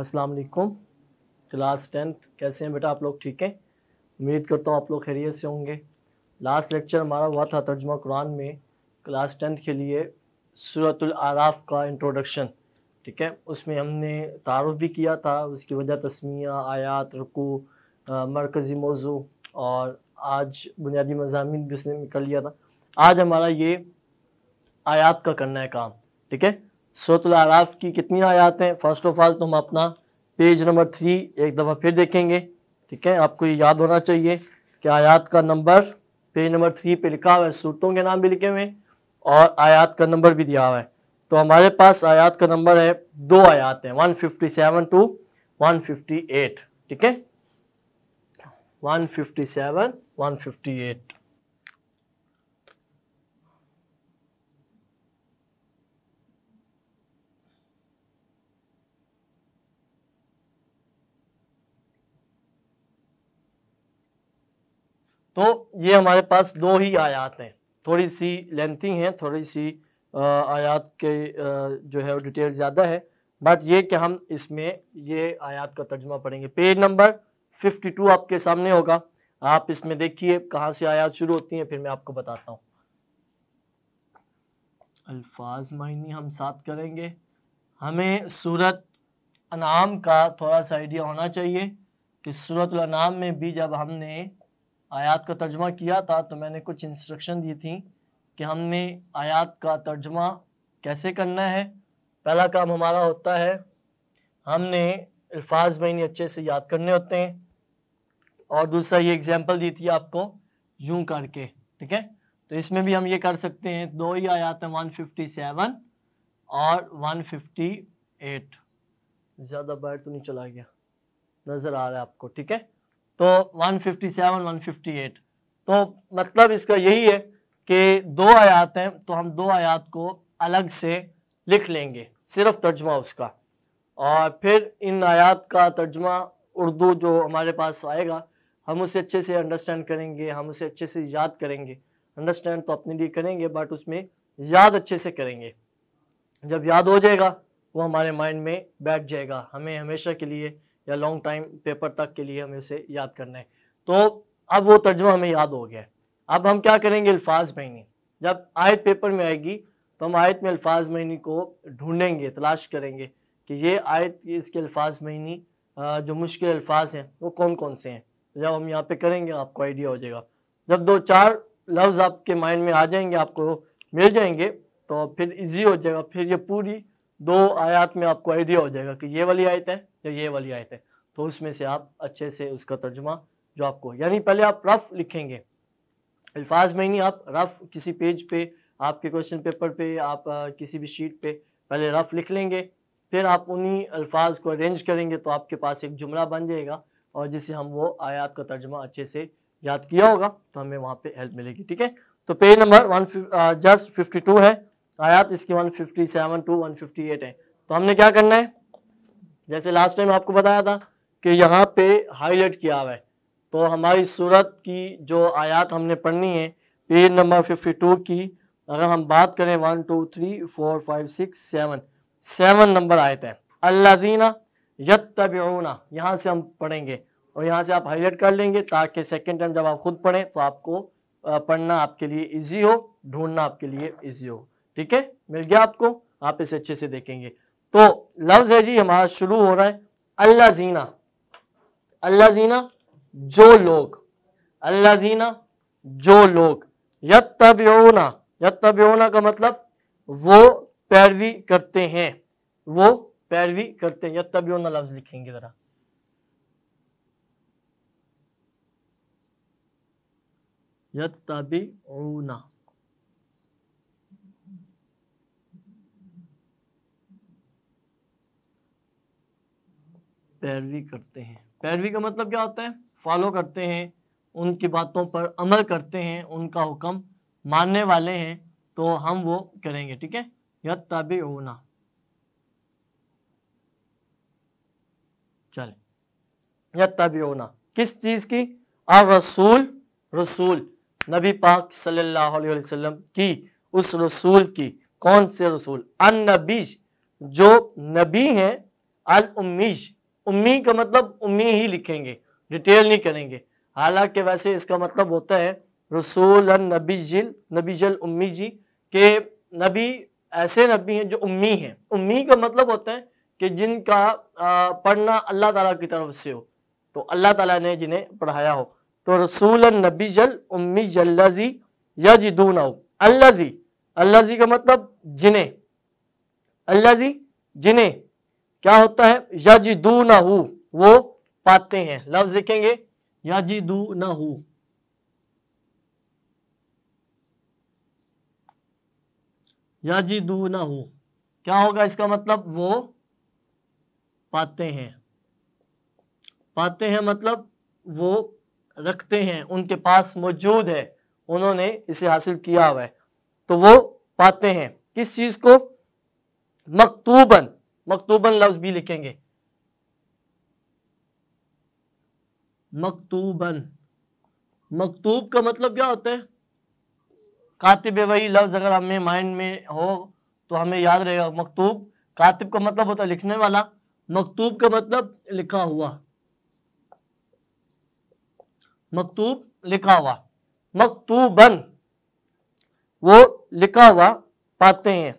अस्सलाम वालेकुम class tenth कैसे हैं बेटा आप लोग ठीक हैं उम्मीद करता हूँ आप लोग खैरियत से होंगे लास्ट लेक्चर हमारा हुआ था तर्जमा कुरान में क्लास टेंथ के लिए सूरतुल आराफ का इंट्रोडक्शन ठीक है उसमें हमने तारफ़ भी किया था उसकी वजह तस्मिया आयात रकू मरकज़ी मौजू और आज बुनियादी मजामी उसने कर लिया था आज हमारा ये आयात का करना है काम ठीक है सोतलाफ की कितनी आयात हैं फर्स्ट ऑफ ऑल तो हम अपना पेज नंबर थ्री एक दफ़ा फिर देखेंगे ठीक है आपको ये याद होना चाहिए कि आयात का नंबर पेज नंबर थ्री पे लिखा हुआ है सूरतों के नाम भी लिखे हुए हैं और आयात का नंबर भी दिया हुआ है तो हमारे पास आयात का नंबर है दो आयात हैं 157 टू 158 ठीक है 157, 158. तो ये हमारे पास दो ही आयात हैं थोड़ी सी लेंथिंग है थोड़ी सी आयात के जो है डिटेल ज़्यादा है बट ये कि हम इसमें ये आयात का तर्जमा पढ़ेंगे पेज नंबर 52 आपके सामने होगा आप इसमें देखिए कहाँ से आयात शुरू होती है फिर मैं आपको बताता हूँ अल्फाज मायने हम साथ करेंगे हमें सूरत अनाम का थोड़ा सा आइडिया होना चाहिए कि सूरत अनाम में भी जब हमने आयात का तर्जमा किया था तो मैंने कुछ इंस्ट्रक्शन दी थी कि हमने आयात का तर्जमा कैसे करना है पहला काम हमारा होता है हमने अल्फाज महीने अच्छे से याद करने होते हैं और दूसरा ये एग्जाम्पल दी थी आपको यूं करके ठीक है तो इसमें भी हम ये कर सकते हैं दो ही आयात हैं सेवन और 158 ज़्यादा बाहर तो नहीं चला गया नज़र आ रहा है आपको ठीक है तो 157 158 तो मतलब इसका यही है कि दो आयात हैं तो हम दो आयात को अलग से लिख लेंगे सिर्फ तर्जमा उसका और फिर इन आयात का तर्जमा उर्दू जो हमारे पास आएगा हम उसे अच्छे से अंडरस्टैंड करेंगे हम उसे अच्छे से याद करेंगे अंडरस्टैंड तो अपने लिए करेंगे बट उसमें याद अच्छे से करेंगे जब याद हो जाएगा वो हमारे माइंड में बैठ जाएगा हमें हमेशा के लिए या लॉन्ग टाइम पेपर तक के लिए हमें उसे याद करना है तो अब वो तर्जमा हमें याद हो गया अब हम क्या करेंगे अल्फाज महीनी जब आयत पेपर में आएगी तो हम आयत में अल्फाज महीनी को ढूंढेंगे तलाश करेंगे कि ये आयत इसके अल्फाज महीनी जो मुश्किल अल्फाज हैं वो कौन कौन से हैं जब हम यहाँ पे करेंगे आपको आइडिया हो जाएगा जब दो चार लफ्ज़ आपके माइंड में आ जाएंगे आपको मिल जाएंगे तो फिर इजी हो जाएगा फिर ये पूरी दो आयात में आपको आइडिया हो जाएगा कि ये वाली आयत है या ये वाली आयत है तो उसमें से आप अच्छे से उसका तर्जमा जो आपको यानी पहले आप रफ लिखेंगे अल्फाज में ही नहीं आप रफ किसी पेज पे आपके क्वेश्चन पेपर पे आप किसी भी शीट पे पहले रफ लिख लेंगे फिर आप उन्हीं अल्फाज को अरेंज करेंगे तो आपके पास एक जुमला बन जाएगा और जिसे हम वो आयात का तर्जमा अच्छे से याद किया होगा तो हमें वहाँ पे हेल्प मिलेगी ठीक है तो page number one just fifty two है आयात इसकी one fifty seven two one fifty eight है तो हमने क्या करना है जैसे लास्ट टाइम आपको बताया था कि यहाँ पे हाईलाइट किया हुआ है तो हमारी सूरत की जो आयात हमने पढ़नी है पेज नंबर फिफ्टी टू की अगर हम बात करें one two three four five six seven seven number आयत है अल्लाजीना यत यहाँ से हम पढ़ेंगे और यहाँ से आप हाईलाइट कर लेंगे ताकि सेकेंड टाइम जब आप खुद पढ़ें तो आपको पढ़ना आपके लिए ईजी हो ढूंढना आपके लिए ईजी हो ठीक है मिल गया आपको आप इसे अच्छे से देखेंगे तो लफ्ज़ है जी हमारा शुरू हो रहा है अल्लाह जीना अल्लाह जीना जो लोग अल्लाह जीना जो लोग यद तबना यद का मतलब वो पैरवी करते हैं वो पैरवी करते हैं या तभी ना लफ्ज लिखेंगे ज़रा ऊना पैरवी करते हैं पैरवी का मतलब क्या होता है फॉलो करते हैं उनकी बातों पर अमल करते हैं उनका हुक्म मानने वाले हैं तो हम वो करेंगे ठीक है यद तबी ऊना चले होना किस चीज़ की अब रसूल रसूल नबी पाक सल्लल्लाहु अलैहि वसल्लम की उस रसूल की कौन से रसूल अन नबीज जो नबी हैं अल उम्मीज उम्मी का मतलब उम्मी ही लिखेंगे डिटेल नहीं करेंगे हालांकि वैसे इसका मतलब होता है रसूल नबी जिल नबी जल उम्मी जी के नबी ऐसे नबी हैं जो उम्मी हैं उम्मी का मतलब होता है कि जिनका पढ़ना अल्लाह ताला की तरफ से हो तो अल्लाह ताला ने जिन्हें पढ़ाया हो तो रसूल नबी जल उम्मी जल्लाजी या यजिदून हो अल्लाजी अल्लाजी का मतलब जिन्हें अल्लाजी जिन्हें क्या होता है या यजिदून वो पाते हैं लफ्ज देखेंगे या या जी जी याजिदू ना हो क्या होगा इसका मतलब वो पाते हैं पाते हैं मतलब वो रखते हैं उनके पास मौजूद है उन्होंने इसे हासिल किया हुआ है तो वो पाते हैं किस चीज को मकतूबन मकतूबन लफ्ज भी लिखेंगे मकतूबन मकतूब का मतलब क्या होता है कातिब वही लफ्ज अगर हमें माइंड में हो तो हमें याद रहेगा मकतूब कातिब का मतलब होता है लिखने वाला मकतूब का मतलब लिखा हुआ मकतूब लिखा हुआ मकतूबन वो लिखा हुआ पाते हैं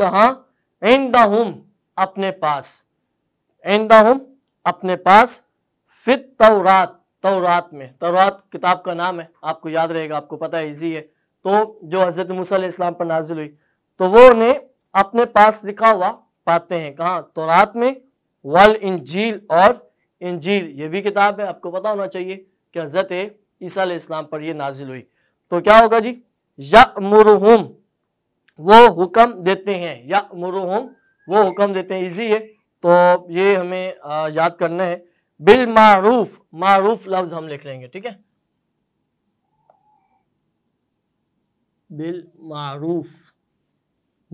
कहा हम अपने पास हम अपने पास फित तौरात तौरात में तौरात किताब का नाम है आपको याद रहेगा आपको पता है इजी है तो जो हज़रत मूसा इस्लाम पर नाजिल हुई तो वो उन्हें अपने पास लिखा हुआ पाते हैं कहाँ तोरात में वल इंजील और इंजील ये भी किताब है आपको पता होना चाहिए कि हज़रत ईसा इस्लाम पर यह नाजिल हुई तो क्या होगा जी या वो हुक्म देते हैं या वो हुक्म देते हैं इजी है तो ये हमें याद करना है बिल मारूफ मारूफ लफ्ज हम लिख लेंगे ठीक है बिल मारूफ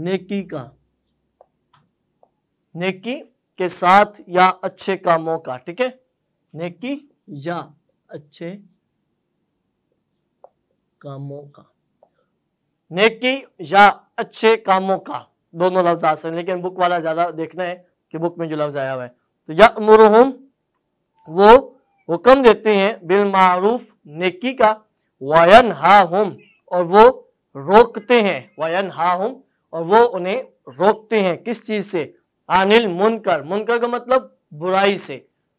नेकी का नेकी के साथ या अच्छे कामों का ठीक है नेकी या अच्छे कामों का नेकी या अच्छे कामों का दोनों लफ्ज आ सकते लेकिन बुक वाला ज्यादा देखना है कि बुक में जो लफ्ज आया हुआ है तो या मुरहम वो हुक्म देते हैं बिल मारूफ नेकी का वायन हा हम और वो रोकते हैं वायन हा हम और वो उन्हें रोकते हैं किस चीज से अनिल मुनकर मुनकर का मतलब बुराई से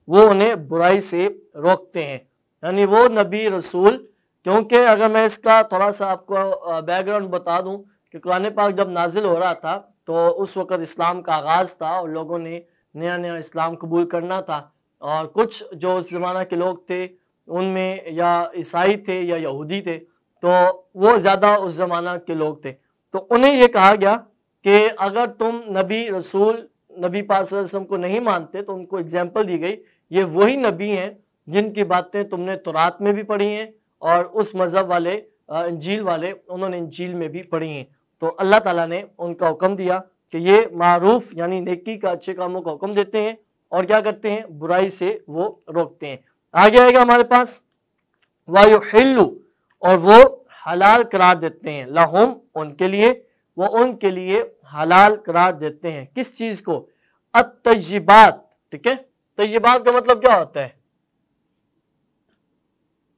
वो उन्हें बुराई से रोकते हैं यानी वो नबी रसूल क्योंकि अगर मैं इसका थोड़ा सा आपको बैकग्राउंड बता दूं कि कुरान पाक जब नाजिल हो रहा था तो उस वक़्त इस्लाम का आगाज़ था और लोगों ने नया नया इस्लाम कबूल करना था और कुछ जो उस ज़माना के लोग थे उनमें या ईसाई थे या यहूदी थे तो वो ज़्यादा उस ज़माना के लोग थे तो उन्हें ये कहा गया कि अगर तुम नबी रसूल नबी पास को नहीं मानते तो उनको एग्जाम्पल दी गई ये वही नबी हैं जिनकी बातें तुमने तुरात में भी पढ़ी हैं और उस मज़हब वाले झील वाले उन्होंने झील में भी पढ़ी हैं तो अल्लाह ताला ने उनका हुक्म दिया कि ये मरूफ यानी नेकी का अच्छे कामों का हुक्म देते हैं और क्या करते हैं बुराई से वो रोकते हैं आगे आएगा हमारे पास वायु हिल्लू और वो हलाल करार देते हैं लाहम उनके लिए वो उनके लिए हलाल करार देते हैं किस चीज़ को अतजीबात ठीक है तयबात का मतलब क्या होता है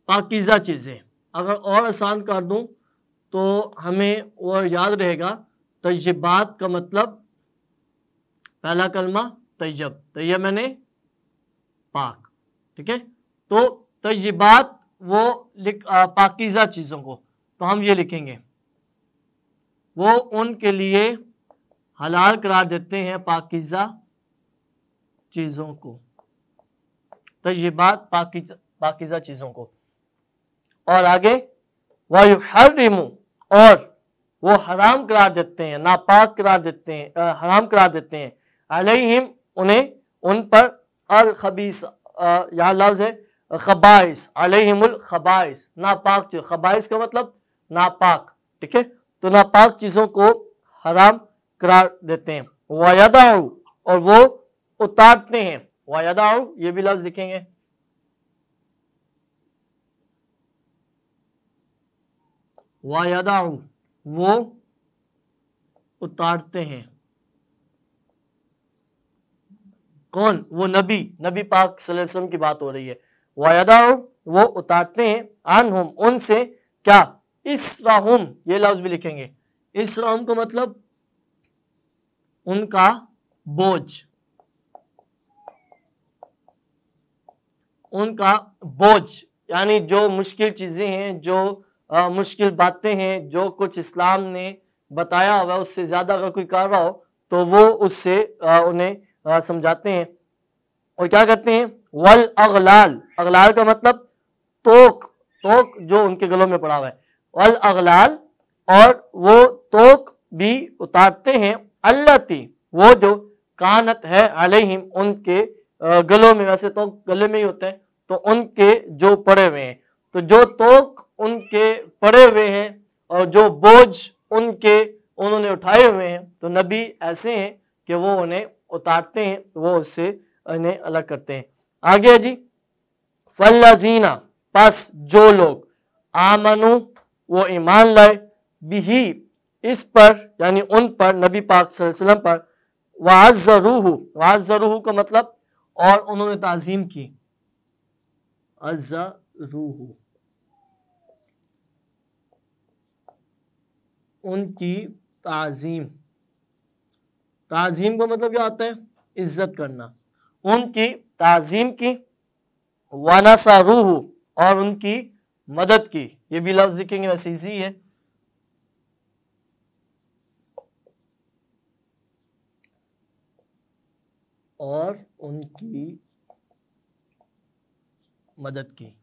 पाकिजा चीज़ें अगर और आसान कर दूं तो हमें और याद रहेगा तयबात का मतलब पहला कलमा तयब तयब मैंने पाक ठीक है तो तयबात वो लिख पाकिजा चीज़ों को तो हम ये लिखेंगे वो उनके लिए हलाल करार देते हैं पाकिज़ा चीज़ों को तो ये बात पाकिजा चीज़ों को और आगे वायु हर रिमू और वो हराम करार देते हैं नापाक करार देते हैं आ, हराम करार देते हैं अलहिम उन्हें उन पर अल खबीस यह लफ्ज है खबाइस अलहिमुल खबाइस नापाक चीज खबाइस का मतलब नापाक ठीक है तो नापाक चीज़ों को हराम करार देते हैं वायदा और वो उतारते हैं वायदाओ ये भी लफ्ज लिखेंगे वायदाऊ वो उतारते हैं कौन वो नबी नबी पाक वसल्लम की बात हो रही है वायदाऊ वो उतारते हैं आन हम उनसे क्या इस राहुम ये लफ्ज भी लिखेंगे इस राहुम का मतलब उनका बोझ उनका बोझ यानी जो मुश्किल चीज़ें हैं जो आ, मुश्किल बातें हैं जो कुछ इस्लाम ने बताया हुआ उससे ज़्यादा अगर कोई कर रहा हो तो वो उससे आ, उन्हें समझाते हैं और क्या करते हैं वल अगलाल अगलाल का मतलब तोक तोक जो उनके गलों में पड़ा हुआ है वल अगलाल और वो तोक भी उतारते हैं अल्लाह ती वो जो कानत है अलहिम उनके गलों में वैसे तो गले में ही होते हैं तो उनके जो पड़े हुए हैं तो जो तोक उनके पड़े हुए हैं और जो बोझ उनके उन्होंने उठाए हुए हैं तो नबी ऐसे हैं कि वो उन्हें उतारते हैं वो उससे उन्हें अलग करते हैं आगे जी फल्लाजीना पास जो लोग आमनु वो ईमान लाए बिही इस पर यानी उन पर नबी पाक वसल्लम पर वाज ज़रूह वाज का मतलब और उन्होंने तज़ीम की अजरूहू उनकी ताज़ीम ताज़ीम का मतलब क्या होता है इज्जत करना उनकी ताज़ीम की वानासा रूह और उनकी मदद की ये भी लफ्ज़ लिखेंगे वैसे इजी है और उनकी मदद की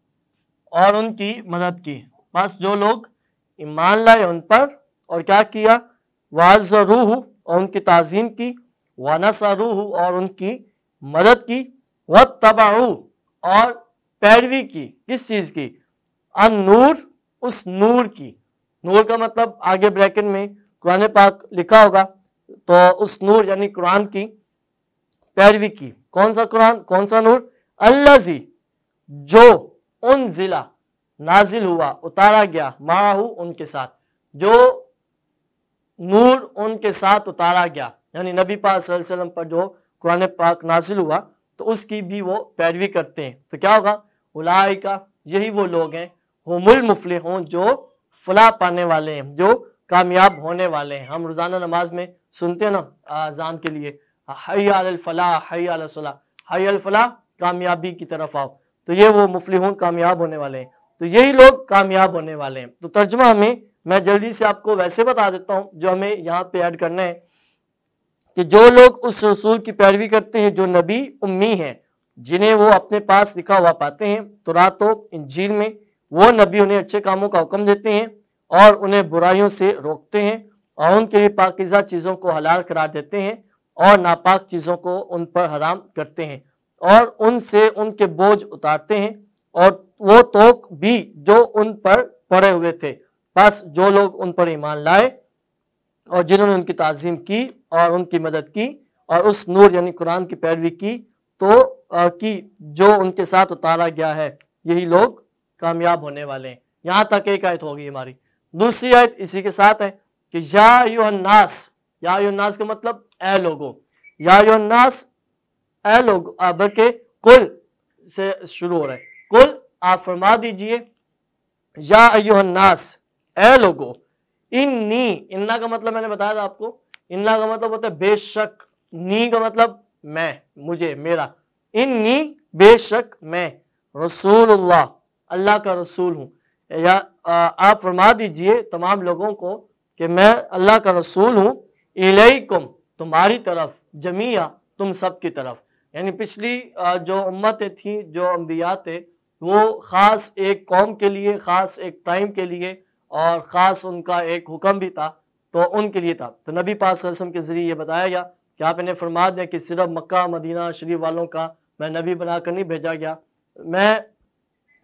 और उनकी मदद की बस जो लोग ईमान लाए उन पर और क्या किया वाज रूह और उनकी तज़ीम की वनस रूह और उनकी मदद की व तबाह और पैरवी की किस चीज़ की अन नूर उस नूर की नूर का मतलब आगे ब्रैकेट में कुरान पाक लिखा होगा तो उस नूर यानी कुरान की पैरवी की कौन सा कुरान कौन सा नूर अल्लाजी जो उन जिला नाजिल हुआ उतारा गया माहू उनके साथ जो नूर उनके साथ उतारा गया यानी नबी पाक पर जो कुरान पाक नाजिल हुआ तो उसकी भी वो पैरवी करते हैं तो क्या होगा उलाई का यही वो लोग हैं मुल मुफले हों जो फला पाने वाले हैं जो कामयाब होने वाले हैं हम रोज़ाना नमाज में सुनते हैं ना आजान के लिए हई फलाह हई सला हई फला कामयाबी की तरफ आओ तो ये वो मुफलिहून कामयाब होने वाले हैं तो यही लोग कामयाब होने वाले हैं तो तर्जमा हमें मैं जल्दी से आपको वैसे बता देता हूँ जो हमें यहाँ पे ऐड करना है कि जो लोग उस रसूल की पैरवी करते हैं जो नबी उम्मी हैं जिन्हें वो अपने पास लिखा हुआ पाते हैं तो रातों झील में वो नबी उन्हें अच्छे कामों का हुक्म देते हैं और उन्हें बुराइयों से रोकते हैं और उनके लिए पाकिजा चीज़ों को हलाल करार देते हैं और नापाक चीज़ों को उन पर हराम करते हैं और उनसे उनके बोझ उतारते हैं और वो तोक भी जो उन पर पड़े हुए थे बस जो लोग उन पर ईमान लाए और जिन्होंने उनकी तज़ीम की और उनकी मदद की और उस नूर यानी कुरान की पैरवी की तो आ, की जो उनके साथ उतारा गया है यही लोग कामयाब होने वाले हैं यहाँ तक एक आयत होगी हमारी दूसरी आयत इसी के साथ है कि या युनास या युनास का मतलब ए लोगो या युनास ए लोग बल्कि कुल से शुरू हो रहा है कुल आप फरमा दीजिए या अयोहन्नास ए लोगो इन नी इन्ना का मतलब मैंने बताया था आपको इन्ना का मतलब होता है बेशक नी का मतलब मैं मुझे मेरा इन नी बेशक मैं रसूल अल्लाह का रसूल हूँ या आप फरमा दीजिए तमाम लोगों को कि मैं अल्लाह का रसूल हूँ इलेकुम तुम्हारी तरफ जमिया तुम सब की तरफ यानी पिछली जो उम्मतें थी जो अम्बिया थे वो ख़ास एक कौम के लिए ख़ास एक टाइम के लिए और ख़ास उनका एक हुक्म भी था तो उनके लिए था तो नबी पास रसम के ज़रिए ये बताया गया कि आप इन्हें फरमा दें कि सिर्फ मक्का मदीना शरीफ वालों का मैं नबी बना कर नहीं भेजा गया मैं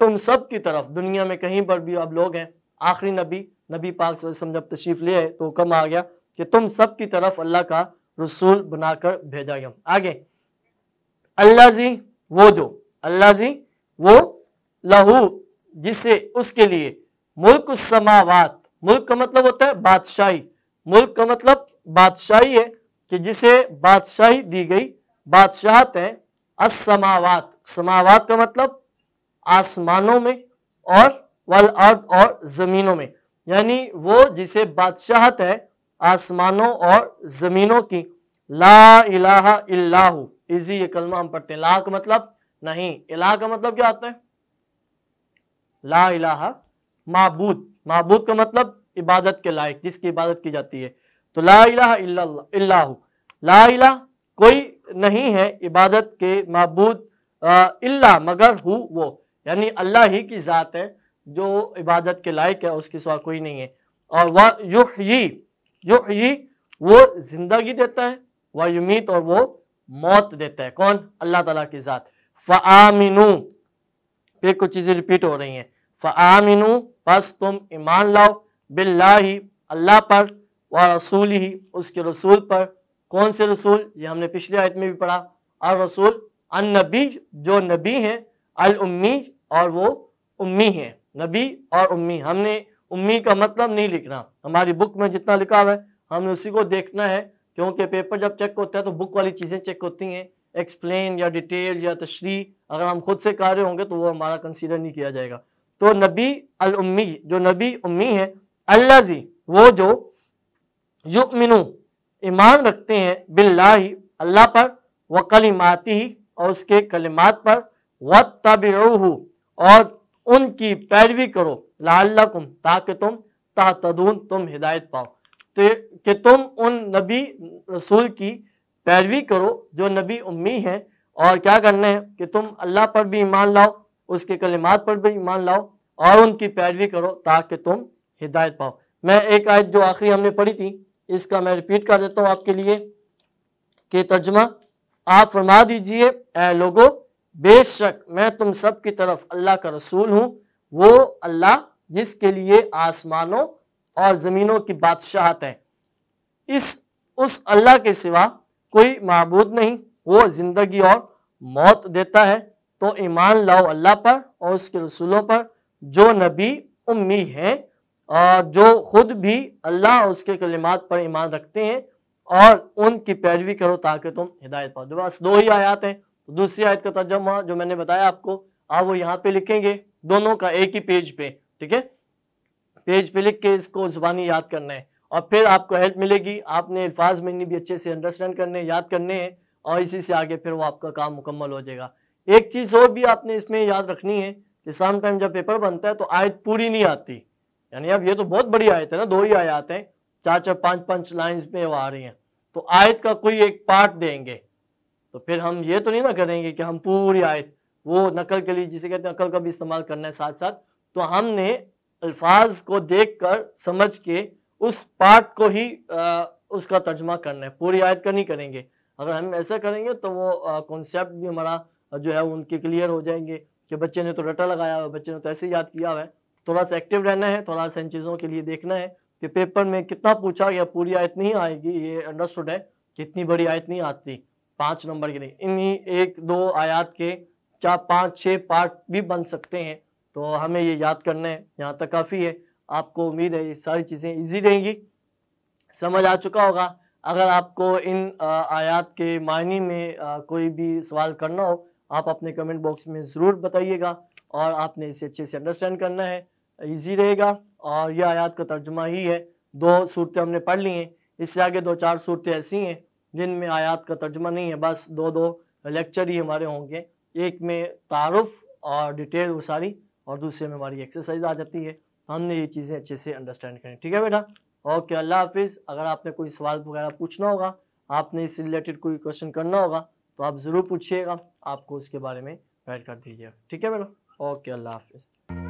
तुम सब की तरफ दुनिया में कहीं पर भी अब लोग हैं आखिरी नबी नबी पाक वसम जब तशरीफ़ ले आए तो हुक्म आ गया कि तुम सब की तरफ अल्लाह का रसूल बनाकर भेजा गया आगे अल्लाह जी वो जो अल्लाह जी वो लहू जिसे उसके लिए मुल्क समावात मुल्क का मतलब होता है बादशाही मुल्क का मतलब बादशाही है कि जिसे बादशाही दी गई बादशाहत है असमावात समावात का मतलब आसमानों में और वल अर्थ और ज़मीनों में यानी वो जिसे बादशाहत है आसमानों और ज़मीनों की ला इलाहा इल्लाहू इजी ये कलमा हम पढ़ते हैं ला का मतलब नहीं इला का मतलब क्या होता है ला इला माबूद माबूद का मतलब इबादत के लायक जिसकी इबादत की जाती है तो ला इला इला ला इला कोई नहीं है इबादत के मबूद इल्ला मगर हु वो यानी अल्लाह ही की ज़ात है जो इबादत के लायक है उसके सिवा कोई नहीं है और वह युह युही वो जिंदगी देता है वह युमीत और वो मौत देता है कौन अल्लाह ताला की ज़ात फ़ामिनू फिर कुछ चीज़ें रिपीट हो रही हैं फ़ामिनू बस तुम ईमान लाओ बिल्लाही अल्लाह पर व रसूल ही उसके रसूल पर कौन से रसूल ये हमने पिछले आयत में भी पढ़ा और रसूल अन नबी जो नबी हैं अल उम्मी और वो उम्मी हैं नबी और उम्मी हमने उम्मी का मतलब नहीं लिखना हमारी बुक में जितना लिखा हुआ है हमने उसी को देखना है क्योंकि पेपर जब चेक होता है तो बुक वाली चीज़ें चेक होती हैं एक्सप्लेन या डिटेल या तशरी अगर हम खुद से कर रहे होंगे तो वो हमारा कंसिडर नहीं किया जाएगा तो नबी अल उम्मी जो नबी उम्मी है अल्लाह जी वो जो युमिनु ईमान रखते हैं बिल्ला अल्लाह पर व कलिमाती और उसके कलिमात पर व तबिहू और उनकी पैरवी करो लाल्लकुम ताकि तुम तातदून तुम हिदायत पाओ तो कि तुम उन नबी रसूल की पैरवी करो जो नबी उम्मी है और क्या करना है कि तुम अल्लाह पर भी ईमान लाओ उसके कलिमात पर भी ईमान लाओ और उनकी पैरवी करो ताकि तुम हिदायत पाओ मैं एक आयत जो आखिरी हमने पढ़ी थी इसका मैं रिपीट कर देता हूँ आपके लिए कि तर्जमा आप फरमा दीजिए ए लोगो बेशक मैं तुम सब की तरफ अल्लाह का रसूल हूँ वो अल्लाह जिसके लिए आसमानों और ज़मीनों की बादशाहत है इस उस अल्लाह के सिवा कोई मबूद नहीं वो ज़िंदगी और मौत देता है तो ईमान लाओ अल्लाह पर और उसके रसूलों पर जो नबी उम्मी हैं और जो खुद भी अल्लाह और उसके कलिमात पर ईमान रखते हैं और उनकी पैरवी करो ताकि तुम हिदायत पाओ जब बस दो ही आयात हैं तो दूसरी आयत का तर्जमा जो मैंने बताया आपको आप वो यहाँ पे लिखेंगे दोनों का एक ही पेज पे ठीक है पेज पे लिख के इसको ज़ुबानी याद करना है और फिर आपको हेल्प मिलेगी आपने अल्फाज में भी अच्छे से अंडरस्टैंड करने याद करने हैं और इसी से आगे फिर वो आपका काम मुकम्मल हो जाएगा एक चीज़ और भी आपने इसमें याद रखनी है कि शाम टाइम जब पेपर बनता है तो आयत पूरी नहीं आती यानी अब ये तो बहुत बड़ी आयत है ना दो ही आयात हैं चार चार पाँच पाँच लाइन्स में वो आ रही हैं तो आयत का कोई एक पार्ट देंगे तो फिर हम ये तो नहीं ना करेंगे कि हम पूरी आयत वो नकल के लिए जिसे कहते हैं नकल का भी इस्तेमाल करना है साथ साथ तो हमने अल्फाज को देख कर समझ के उस पार्ट को ही आ, उसका तर्जमा करना है पूरी आयत का नहीं करेंगे अगर हम ऐसा करेंगे तो वो कॉन्सेप्ट भी हमारा जो है उनके क्लियर हो जाएंगे कि बच्चे ने तो रटा लगाया हुआ बच्चे ने तो ऐसे याद किया हुआ है थोड़ा सा एक्टिव रहना है थोड़ा सा इन चीज़ों के लिए देखना है कि पेपर में कितना पूछा गया पूरी आयत नहीं आएगी ये अंडरस्टूड है कि इतनी बड़ी आयत नहीं आती पाँच नंबर के लिए इन्हीं एक दो आयात के चार पाँच छः पार्ट भी बन सकते हैं तो हमें ये याद करना है यहाँ तक काफ़ी है आपको उम्मीद है ये सारी चीज़ें इजी रहेंगी समझ आ चुका होगा अगर आपको इन आयात के मायने में कोई भी सवाल करना हो आप अपने कमेंट बॉक्स में ज़रूर बताइएगा और आपने इसे अच्छे से अंडरस्टैंड करना है इजी रहेगा और यह आयात का तर्जुमा ही है दो सूरतें हमने पढ़ ली हैं इससे आगे दो चार सूरतें ऐसी हैं जिनमें आयात का तर्जुमा नहीं है बस दो दो लेक्चर ही हमारे होंगे एक में तारफ़ और डिटेल वो सारी और दूसरे में हमारी एक्सरसाइज आ जाती है तो हमने ये चीज़ें अच्छे से अंडरस्टैंड करें ठीक है बेटा ओके अल्लाह हाफिज़ अगर आपने कोई सवाल वगैरह पूछना होगा आपने इससे रिलेटेड कोई क्वेश्चन करना होगा तो आप ज़रूर पूछिएगा आपको उसके बारे में गाइड कर दीजिएगा ठीक है बेटा ओके अल्लाह हाफिज़